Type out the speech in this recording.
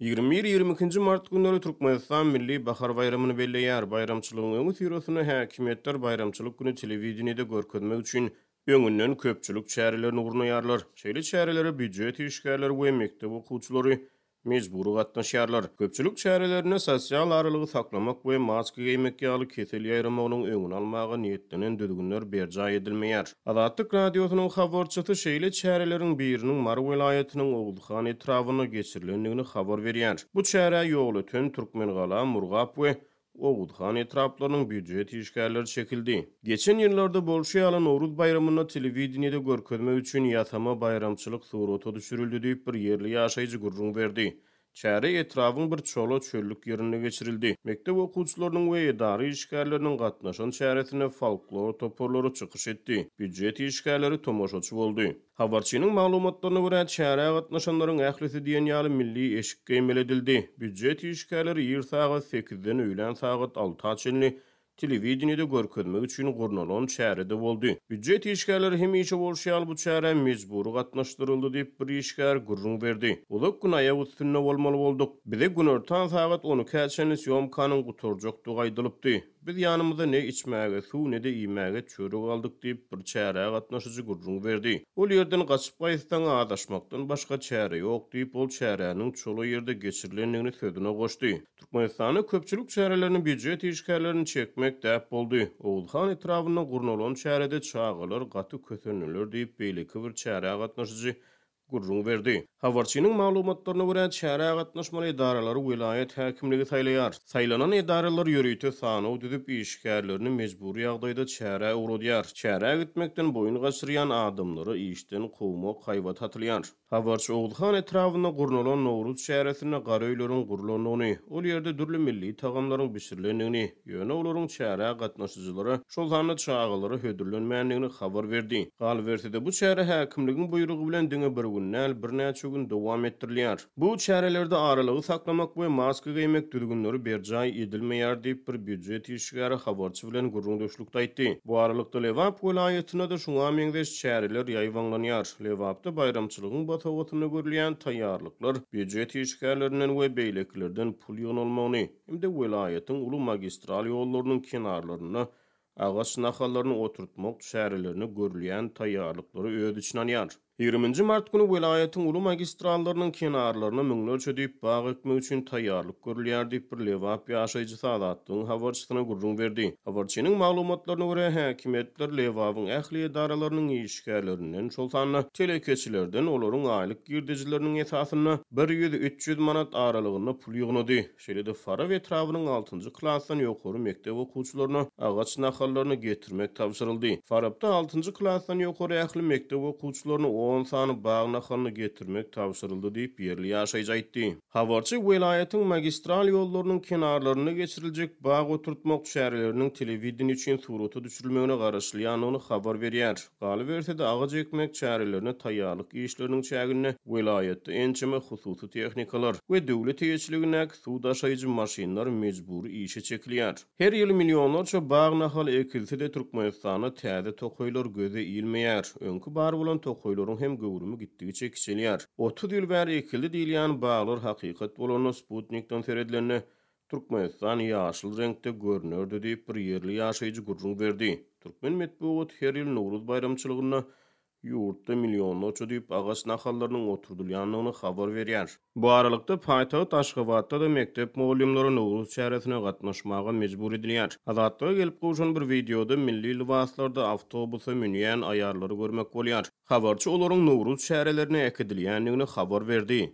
21-22 mart günleri Türkmenistan Milli Bahar Bayramını belleyer bayramçılığın ömü tirosunu hakimiyetler bayramçılık günü televizyini de görkönmek için öngünnen köpçülük çeyrelerini uğruna yarlar. Çeyli çeyreleri, bücret işgarlar, uemekte bu kutsuları, mecburu gatdan şiarlar. Köpçülük şiarlarına sosial aralığı saklamak ve maske giymek yağlı kesil yayrım oğlun öngün niyetlenen düzgünler berca edilmeyer. Adatlık radyosunun xavorçatı şeyle şiarlarının birinin Mar velayetinin oğulxan etrafına geçirilenliğini xavor veriyer. Bu şiara yoğlu tön Turkmen gala murgap ve Oğud Xan etraplarının büdjet işgərləri çəkildi. Geçen yıllarda bolşu alan Oğruz bayramına televidiniyada görkədmə üçün yatama bayramçılıq suru otu düşürüldü deyip bir yerli yaşayıcı gurrun verdi. Çəri etrafın bir çolo çöllük yerine geçirildi. Mektəb okuçularının və idarə işgərlərinin qatnaşan çərətinə folklor toporları çıxış etdi. Büccət işgərləri tomoş açı oldu. Havarçinin malumatlarına vura çərə qatnaşanların əxləti diyen milli eşik qeymel edildi. Büccət işgərləri yırtağı 8-dən öylən tağıt 6-a Televizyonda görkezmek üçin gurnalon şäherde boldy. Büdjet işgärler hem işe bolşyal bu şäherä mezbur gatnaşdyryldy dip bir işgär gurrun berdi. Ulak gün aýa utsunna bolmaly bolduk. Bize gün ortan sagat 10 käçeniň ýomkanyň guturjakdy Biz yanımıza ne içmäge, suw ne de iýmäge çörek aldyk diýip bir çäre gatnaşyjy gurrun berdi. Ol ýerden gaçyp gaýtsaň adaşmakdan başga çäre ýok diýip ol çäreniň çulu ýerde geçirilenini sözüne goşdy. Türkmenistany köpçülük çärelerini bütçe işgärlerini çekmek täp boldy. Owulhan etrabyna gurnulan çärede çağılar, gaty kötünüler diýip beýle bir çäre gatnaşyjy gurrun verdi. Havarçinin malumatlarına göre şehir ağatnaşmalı idareleri vilayet hakimliği saylayar. Saylanan idareler yürüyüte sanu düzüp işkerlerini mecburi yağdaydı şehir ağrodiyar. Şehir ağitmekten boyun qaşıryan adamları işten qovmoq qaybat atlyar. Habarçı Oğulxan etrafına qurnalan Noğruz şəhərəsində qarayların qurlanlığını, ol yerdə dürlü milli təqamların bişirilənliyini, yönə olurun şəhərə qatnaşıcıları, çolxanlı çağaları hödürlənməyənliyini xabar verdi. Qal versədə bu şəhərə həkimliqin buyruqı bilən dünə bir gün nəl, bir nəl, bir nəl, bir Bu bir aralığı bir nəl, bir nəl, bir nəl, bir nəl, bir nəl, bir nəl, bir nəl, bir nəl, bir nəl, bir nəl, bir nəl, bir nəl, bir nəl, batawatyny görülýän taýýarlyklar, büdjet ýeşgärlerinden we beýleklerden pul ýygnalmagyny, hem-de welaýatyň uly magistral ýollarynyň kenarlaryny Ağaç nahallarını oturtmak şäherlerini görülen tayyarlıkları öğüt 20-nji mart günü welaýatyň uly magistrallarynyň kenarlaryna müňlerçe diýip bag etme üçin taýýarlyk görülýär diýip bir lewap ýaşaýjy saýlatdyň habarçysyna gurrun berdi. Habarçynyň maglumatlaryna görä häkimetler lewabyň ähli edaralarynyň işgärlerinden şol sanly telekeçilerden olaryň aýlyk girdijilerini bir 1.300 300 manat aralygyny pul ýygnady. Şeýlede Fara we Trawynyň 6-njy klassdan ýokary mekdebi okuwçylaryna agaç nahallaryny getirmek tapşyryldy. Farapda 6-njy klassdan ýokary ähli mekdep okuwçylaryna 10 sany bagna hanny getirmek tavsırıldı deyip yerli ýaşaýjy aýtdy. Hawarçy welaýatyň magistral ýollarynyň kenarlaryny geçiriljek bag oturtmak şäherleriniň televizion üçin suratyny düşürmegine garaşlyan ony habar berýär. Galy berdi agy çekmek şäherlerini taýýarlyk işleriniň çägini welaýatda ençeme hususy texnikalar we döwlet ýetişligine suda şaýjy maşinalar mejbur işe çekilýär. Her ýyly millionlarça bagna hal ekilse de Türkmenistany täze tokoýlar göze ilmeýär. Öňkü bar bolan tokoýlaryň hem hem gowrumy gitdigi çekişilýär. 30 ýyl bäri ikili diýilýän baýlar haqiqat bolan Sputnikden feredlenýär. Türkmenistan ýaşyl reňkde görnürdi diýip bir ýerli verdi. gurrun berdi. Türkmen medeniýeti her ýyl Nowruz bayramçylygyna yurtda milyon noçu deyip ağaç nakallarının oturduljanlığını xabar veriyar. Bu aralıkta paytağı taşqıvatta da mektep muğulimlara Nuruz çərəsine qatnaşmağa mecbur ediliyar. Azatlığa gelip qoşun bir videoda milli livaslarda avtobusa müniyen ayarları görmek oliyar. Xabarçı olorun Nuruz çərələrini ekidiliyanlığını xabar verdi.